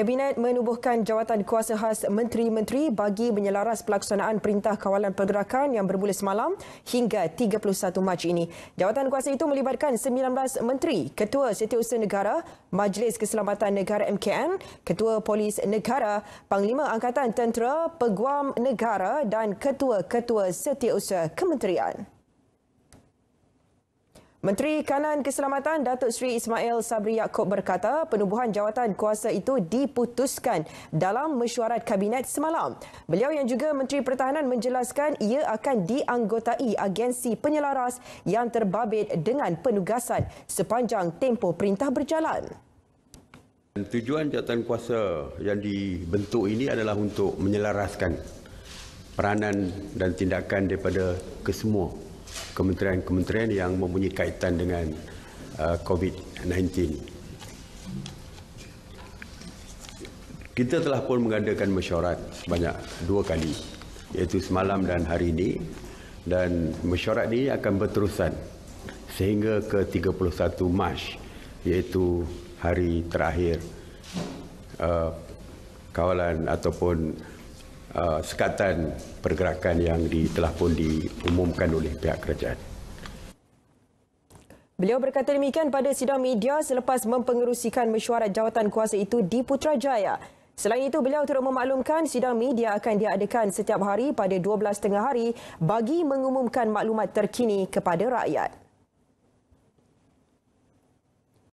Kabinet menubuhkan jawatan kuasa khas menteri-menteri bagi menyelaras pelaksanaan Perintah Kawalan Pergerakan yang bermula semalam hingga 31 Mac ini. Jawatan kuasa itu melibatkan 19 menteri, Ketua Setiausaha Negara, Majlis Keselamatan Negara MKN, Ketua Polis Negara, Panglima Angkatan Tentera, Peguam Negara dan Ketua-Ketua Setiausaha Kementerian. Menteri Kanan Keselamatan Datuk Seri Ismail Sabri Yaakob berkata penubuhan jawatan kuasa itu diputuskan dalam mesyuarat Kabinet semalam. Beliau yang juga Menteri Pertahanan menjelaskan ia akan dianggotai agensi penyelaras yang terbabit dengan penugasan sepanjang tempoh perintah berjalan. Tujuan jawatan kuasa yang dibentuk ini adalah untuk menyelaraskan peranan dan tindakan daripada kesemua kementerian-kementerian yang mempunyai kaitan dengan uh, COVID-19. Kita telah pun mengadakan mesyuarat sebanyak dua kali iaitu semalam dan hari ini dan mesyuarat ini akan berterusan sehingga ke 31 Mac iaitu hari terakhir uh, kawalan ataupun Uh, sekatan pergerakan yang di, telah pun diumumkan oleh pihak kerajaan. Beliau berkata demikian pada sidang media selepas mempengerusikan mesyuarat jawatan kuasa itu di Putrajaya. Selain itu, beliau turut memaklumkan sidang media akan diadakan setiap hari pada 12.30 hari bagi mengumumkan maklumat terkini kepada rakyat.